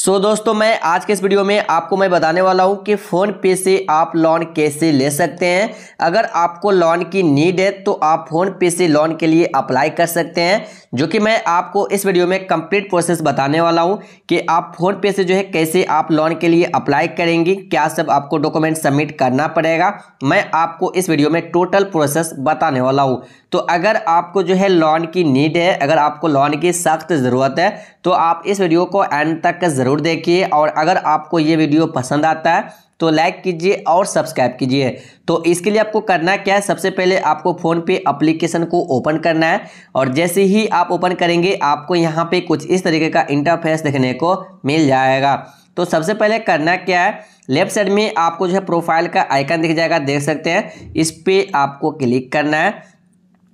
सो so, दोस्तों मैं आज के इस वीडियो में आपको मैं बताने वाला हूं कि फ़ोन पे से आप लोन कैसे ले सकते हैं अगर आपको लोन की नीड है तो आप फ़ोन पे से लोन के लिए अप्लाई कर सकते हैं जो कि मैं आपको इस वीडियो में कंप्लीट प्रोसेस बताने वाला हूं कि आप फ़ोन पे से जो है कैसे आप लोन के लिए अप्लाई करेंगी क्या सब आपको डॉक्यूमेंट सबमिट करना पड़ेगा मैं आपको इस वीडियो में टोटल प्रोसेस बताने वाला हूँ तो अगर आपको जो है लोन की नीड है अगर आपको लोन की सख्त ज़रूरत है तो आप इस वीडियो को एंड तक ज़रूर देखिए और अगर आपको ये वीडियो पसंद आता है तो लाइक कीजिए और सब्सक्राइब कीजिए तो इसके लिए आपको करना क्या है सबसे पहले आपको फ़ोन पे एप्लीकेशन को ओपन करना है और जैसे ही आप ओपन करेंगे आपको यहाँ पे कुछ इस तरीके का इंटरफेस देखने को मिल जाएगा तो सबसे पहले करना क्या है लेफ्ट साइड में आपको जो है प्रोफाइल का आइकन दिख जाएगा देख सकते हैं इस पर आपको क्लिक करना है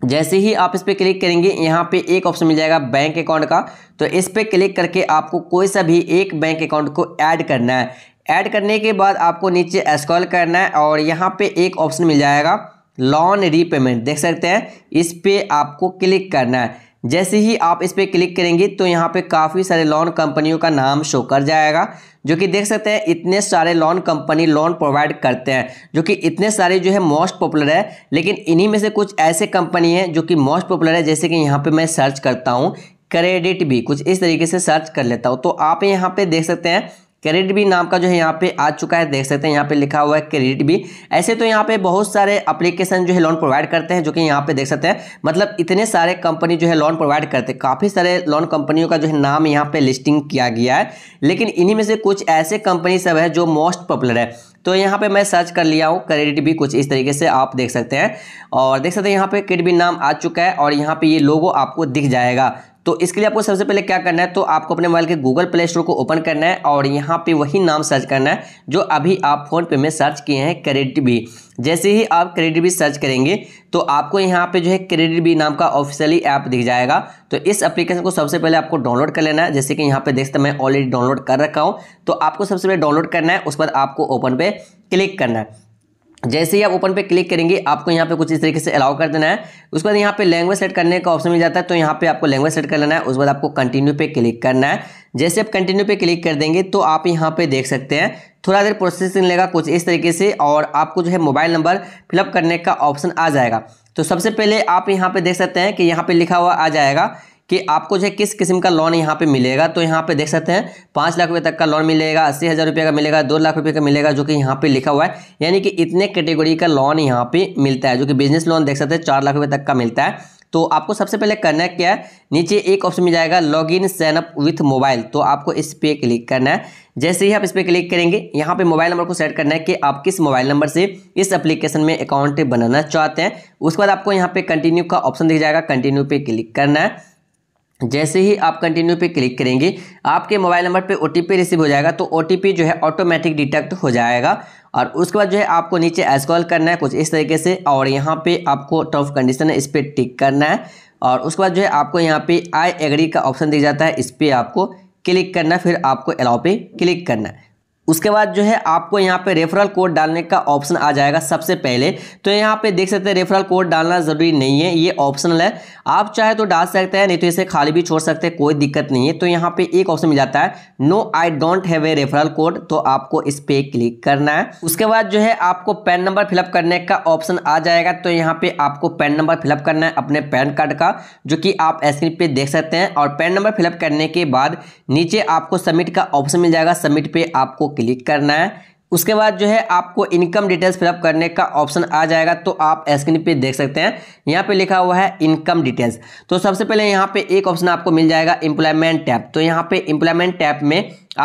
जैसे ही आप इस पर क्लिक करेंगे यहाँ पे एक ऑप्शन मिल जाएगा बैंक अकाउंट का तो इस पर क्लिक करके आपको कोई सा भी एक बैंक अकाउंट को ऐड करना है ऐड करने के बाद आपको नीचे स्क्रॉल करना है और यहाँ पे एक ऑप्शन मिल जाएगा लोन रीपेमेंट देख सकते हैं इस पर आपको क्लिक करना है जैसे ही आप इस पर क्लिक करेंगे तो यहाँ पे काफ़ी सारे लोन कंपनियों का नाम शो कर जाएगा जो कि देख सकते हैं इतने सारे लोन कंपनी लोन प्रोवाइड करते हैं जो कि इतने सारे जो है मोस्ट पॉपुलर है लेकिन इन्हीं में से कुछ ऐसे कंपनी हैं जो कि मोस्ट पॉपुलर है जैसे कि यहाँ पर मैं सर्च करता हूँ क्रेडिट भी कुछ इस तरीके से सर्च कर लेता हूँ तो आप यहाँ पर देख सकते हैं क्रेडिट भी नाम का जो है यहाँ पे आ चुका है देख सकते हैं यहाँ पे लिखा हुआ है क्रेडिट भी ऐसे तो यहाँ पे बहुत सारे अप्लीकेशन जो है लोन प्रोवाइड करते हैं जो कि यहाँ पे देख सकते हैं मतलब इतने सारे कंपनी जो है लोन प्रोवाइड करते हैं काफ़ी सारे लोन कंपनियों का जो है नाम यहाँ पे लिस्टिंग किया गया है लेकिन इन्हीं में से कुछ ऐसे कंपनी सब है जो मोस्ट पॉपुलर है तो यहाँ पे मैं सर्च कर लिया हूँ क्रेडिट भी कुछ इस तरीके से आप देख सकते हैं और देख सकते हैं यहाँ पे क्रेडिट भी नाम आ चुका है और यहाँ पे ये लोगो आपको दिख जाएगा तो इसके लिए आपको सबसे पहले क्या करना है तो आपको अपने मोबाइल के गूगल प्ले स्टोर को ओपन करना है और यहाँ पे वही नाम सर्च करना है जो अभी आप फोन पे में सर्च किए हैं क्रेडिट भी जैसे ही आप क्रेडिट भी सर्च करेंगे तो आपको यहाँ पे जो है क्रेडिट भी नाम का ऑफिशियली ऐप दिख जाएगा तो इस एप्लीकेशन को सबसे पहले आपको डाउनलोड कर लेना है जैसे कि यहाँ पे देखते मैं ऑलरेडी डाउनलोड कर रखा हूँ तो आपको सबसे पहले डाउनलोड करना है उसके बाद आपको ओपन पे क्लिक करना है जैसे ही आप ओपन पे क्लिक करेंगे आपको यहाँ पे कुछ इस तरीके से अलाउ कर देना है उसके बाद यहाँ पे लैंग्वेज सेट करने का ऑप्शन मिल जाता है तो यहाँ पे आपको लैंग्वेज सेट कर लेना है उसके बाद आपको कंटिन्यू पे क्लिक करना है जैसे आप कंटिन्यू पे क्लिक कर देंगे तो आप यहाँ पे देख सकते हैं थोड़ा देर प्रोसेसिंग लेगा कुछ इस तरीके से और आपको जो है मोबाइल नंबर फिलअप करने का ऑप्शन आ जाएगा तो सबसे पहले आप यहाँ पे देख सकते हैं कि यहाँ पे लिखा हुआ आ जाएगा कि आपको जो है किस किस्म का लोन यहाँ पे मिलेगा तो यहाँ पे देख सकते हैं पाँच लाख रुपये तक का लोन मिलेगा अस्सी हज़ार रुपये का मिलेगा दो लाख रुपये का मिलेगा जो कि यहाँ पे लिखा हुआ है यानी कि इतने कैटेगरी का लोन यहाँ पे मिलता है जो कि बिजनेस लोन देख सकते हैं चार लाख रुपये तक का मिलता है तो आपको सबसे पहले करना है क्या है नीचे एक ऑप्शन मिल जाएगा log in sign up with mobile तो आपको इस पर क्लिक करना है जैसे ही आप इस पर क्लिक करेंगे यहाँ पे मोबाइल नंबर को सेट करना है कि आप किस मोबाइल नंबर से इस एप्लीकेशन में अकाउंट बनाना चाहते हैं उसके बाद आपको यहाँ पे कंटिन्यू का ऑप्शन दिख जाएगा कंटिन्यू पे क्लिक करना है जैसे ही आप कंटिन्यू पे क्लिक करेंगे आपके मोबाइल नंबर पे ओ रिसीव हो जाएगा तो ओ जो है ऑटोमेटिक डिटेक्ट हो जाएगा और उसके बाद जो है आपको नीचे एस्कॉल करना है कुछ इस तरीके से और यहाँ पे आपको टर्फ कंडीशन है इस पर टिक करना है और उसके बाद जो है आपको यहाँ पे आई एग्री का ऑप्शन दिख जाता है इस पर आपको क्लिक करना फिर आपको अलाउ पे क्लिक करना है उसके बाद जो है आपको यहाँ पे रेफरल कोड डालने का ऑप्शन आ जाएगा सबसे पहले तो यहाँ पे देख सकते हैं रेफरल कोड डालना ज़रूरी नहीं है ये ऑप्शनल है आप चाहे तो डाल सकते हैं नहीं तो इसे खाली भी छोड़ सकते हैं कोई दिक्कत नहीं है तो यहाँ पे एक ऑप्शन मिल जाता है no I don't have a referral code तो आपको इस पर क्लिक करना है उसके बाद जो है आपको पैन नंबर फिलअप करने का ऑप्शन आ जाएगा तो यहाँ पर आपको पैन नंबर फिलअप करना है अपने पैन कार्ड का जो कि आप स्क्रीन पर देख सकते हैं और पैन नंबर फिलअप करने के बाद नीचे आपको सबमिट का ऑप्शन मिल जाएगा सबमिट पर आपको क्लिक करना है उसके बाद जो है आपको इनकम डिटेल्स फिलअप करने का ऑप्शन आ जाएगा तो आप स्क्रीन पे देख सकते हैं यहाँ पे लिखा हुआ है इनकम डिटेल्स तो सबसे पहले यहाँ पे एक ऑप्शन आपको मिल जाएगा इंप्लॉयमेंट टैप तो यहाँ पे इंप्लॉयमेंट टैप में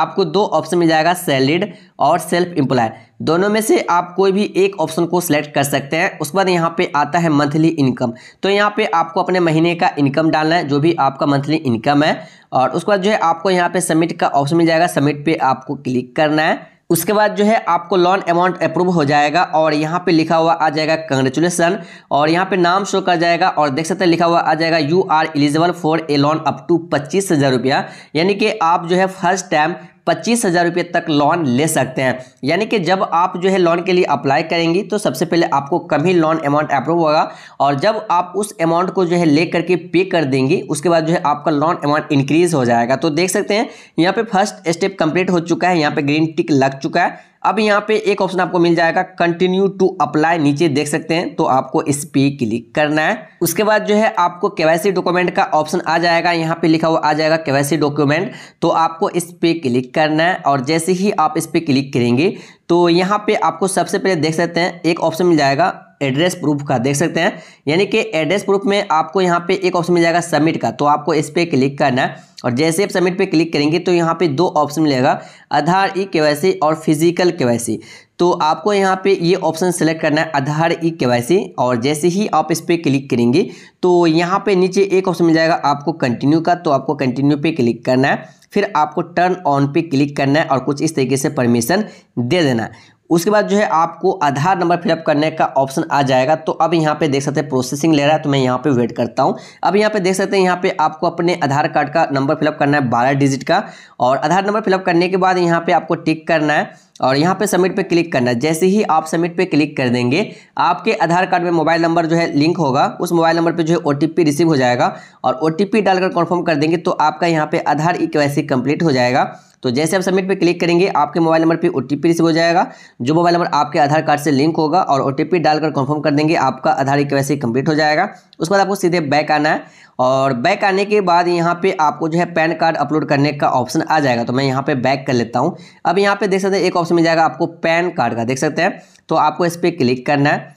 आपको दो ऑप्शन मिल जाएगा सैलरीड और सेल्फ एम्प्लॉय दोनों में से आप कोई भी एक ऑप्शन को सिलेक्ट कर सकते हैं उसके बाद यहाँ पे आता है मंथली इनकम तो यहाँ पे आपको अपने महीने का इनकम डालना है जो भी आपका मंथली इनकम है और उसके बाद जो है आपको यहाँ पे सबमिट का ऑप्शन मिल जाएगा सबमिट पे आपको क्लिक करना है उसके बाद जो है आपको लोन अमाउंट अप्रूव हो जाएगा और यहाँ पे लिखा हुआ आ जाएगा कंग्रेचुलेसन और यहाँ पे नाम शो कर जाएगा और देख सकते हैं लिखा हुआ आ जाएगा you are eligible for a loan up to पच्चीस हज़ार रुपया यानी कि आप जो है फर्स्ट टाइम पच्चीस हज़ार रुपये तक लोन ले सकते हैं यानी कि जब आप जो है लोन के लिए अप्लाई करेंगी तो सबसे पहले आपको कम ही लोन अमाउंट अप्रूव होगा और जब आप उस अमाउंट को जो है ले करके पे कर देंगी उसके बाद जो है आपका लोन अमाउंट इंक्रीज हो जाएगा तो देख सकते हैं यहाँ पे फर्स्ट स्टेप कंप्लीट हो चुका है यहाँ पे ग्रीन टिक लग चुका है अब यहाँ पे एक ऑप्शन आपको मिल जाएगा कंटिन्यू टू अप्लाई नीचे देख सकते हैं तो आपको इस पे क्लिक करना है उसके बाद जो है आपको केवाईसी डॉक्यूमेंट का ऑप्शन आ जाएगा यहाँ पे लिखा हुआ आ जाएगा केवाईसी डॉक्यूमेंट तो आपको इस पे क्लिक करना है और जैसे ही आप इस पे क्लिक करेंगे तो यहाँ पे आपको सबसे पहले देख सकते हैं एक ऑप्शन मिल जाएगा एड्रेस प्रूफ का देख सकते हैं यानी कि एड्रेस प्रूफ में आपको यहाँ पे एक ऑप्शन मिल जाएगा सबमिट का तो आपको इस पर क्लिक करना है और जैसे आप सबमिट पे क्लिक करेंगे तो यहाँ पे दो ऑप्शन मिलेगा आधार ई के और फिजिकल के तो आपको यहाँ पे ये ऑप्शन सेलेक्ट करना है आधार ई के और जैसे ही आप इस पर क्लिक करेंगे तो यहाँ पे नीचे एक ऑप्शन मिल जाएगा आपको कंटिन्यू का तो आपको कंटिन्यू पे क्लिक करना है फिर आपको टर्न ऑन पे क्लिक करना है और कुछ इस तरीके से परमिशन दे देना उसके बाद जो है आपको आधार नंबर फिलअप करने का ऑप्शन आ जाएगा तो अब यहाँ पे देख सकते हैं प्रोसेसिंग ले रहा है तो मैं यहाँ पे वेट करता हूँ अब यहाँ पे देख सकते हैं यहाँ पे आपको अपने आधार कार्ड का नंबर फिलअप करना है बारह डिजिट का और आधार नंबर फिलअप करने के बाद यहाँ पे आपको टिक करना है और यहाँ पे सबमिट पे क्लिक करना है जैसे ही आप सबमिट पे क्लिक कर देंगे आपके आधार कार्ड में मोबाइल नंबर जो है लिंक होगा उस मोबाइल नंबर पे जो है ओ रिसीव हो जाएगा और ओ डालकर कन्फर्म कर देंगे तो आपका यहाँ पे आधार ई कंप्लीट हो जाएगा तो जैसे आप सबमिट पे क्लिक करेंगे आपके मोबाइल नंबर पे ओ रिसीव हो जाएगा जो मोबाइल नंबर आपके आधार कार्ड से लिंक होगा और ओ डालकर कंफर्म कर देंगे आपका आधार के कंप्लीट हो जाएगा उसके बाद आपको सीधे बैक आना है और बैक आने के बाद यहाँ पे आपको जो है पैन कार्ड अपलोड करने का ऑप्शन आ जाएगा तो मैं यहाँ पे बैक कर लेता हूँ अब यहाँ पे देख सकते हैं एक ऑप्शन मिल जाएगा आपको पैन कार्ड का देख सकते हैं तो आपको इस पर क्लिक करना है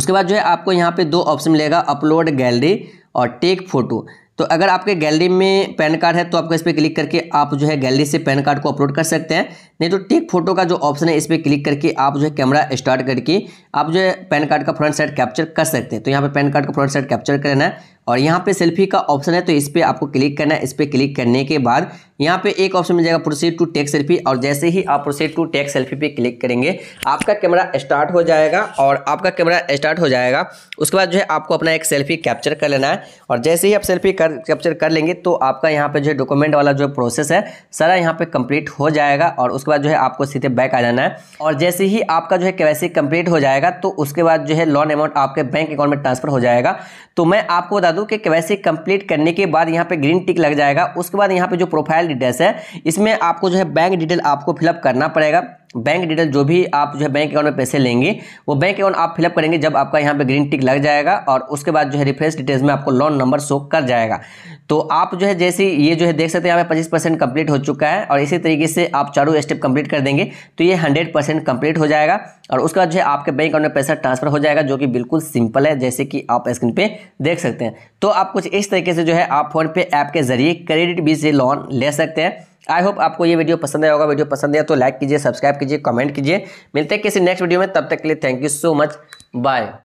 उसके बाद जो है आपको यहाँ पे दो ऑप्शन मिलेगा अपलोड गैलरी और टेक फोटो तो अगर आपके गैलरी में पैन कार्ड है तो आपको इस पर क्लिक करके आप जो है गैलरी से पैन कार्ड को अपलोड कर सकते हैं नहीं तो टेक फोटो का जो ऑप्शन है इस पर क्लिक करके आप जो है कैमरा स्टार्ट करके आप जो है पैन कार्ड का फ्रंट साइड कैप्चर कर सकते हैं तो यहाँ पे पैन कार्ड का फ्रंट साइड कैप्चर करना है और यहाँ पे सेल्फी का ऑप्शन है तो इस पर आपको क्लिक करना है इस पर क्लिक करने के बाद यहाँ पे एक ऑप्शन मिल जाएगा प्रोसीड टू टेक सेल्फी और जैसे ही आप प्रोसीड टू टेक सेल्फी पे क्लिक करेंगे आपका कैमरा स्टार्ट हो जाएगा और आपका कैमरा स्टार्ट हो जाएगा उसके बाद जो है आपको अपना एक सेल्फी कैप्चर कर लेना है और जैसे ही आप सेल्फी कर कैप्चर कर लेंगे तो आपका यहाँ पर जो है डॉक्यूमेंट वाला जो प्रोसेस है सारा यहाँ पर कंप्लीट हो जाएगा और उसके बाद जो है आपको सीधे बैक आ जाना है और जैसे ही आपका जो है कैवैसी कंप्लीट हो जाएगा तो उसके बाद जो है लोन अमाउंट आपके बैंक अकाउंट में ट्रांसफर हो जाएगा तो मैं आपको बता दूं कि वैसे कंप्लीट करने के बाद यहाँ पे ग्रीन टिक लग जाएगा उसके बाद यहाँ पे जो प्रोफाइल डिटेल्स है इसमें आपको जो है बैंक डिटेल आपको फिलअप करना पड़ेगा बैंक डिटेल जो भी आप जो है बैंक अकाउंट में पैसे लेंगे वो बैंक अकाउंट आप फिलअप करेंगे जब आपका यहाँ पे ग्रीन टिक लग जाएगा और उसके बाद जो है रिफ्रेश डिटेल्स में आपको लोन नंबर शो कर जाएगा तो आप जो है जैसे ये जो है देख सकते हैं यहाँ पे पच्चीस परसेंट कम्प्लीट हो चुका है और इसी तरीके से आप चारों स्टेप कंप्लीट कर देंगे तो ये हंड्रेड परसेंट कंप्लीट हो जाएगा और उसके बाद जो है आपके बैंक अकाउंट में पैसा ट्रांसफर हो जाएगा जो कि बिल्कुल सिंपल है जैसे कि आप स्क्रीन पे देख सकते हैं तो आप कुछ इस तरीके से जो है आप फोन पे ऐप के जरिए क्रेडिट भी से लोन ले सकते हैं आई होप आपको ये वीडियो पसंद आया होगा वीडियो पसंद आया तो लाइक कीजिए सब्सक्राइब कीजिए कमेंट कीजिए मिलते हैं किसी नेक्स्ट वीडियो में तब तक के लिए thank you so much bye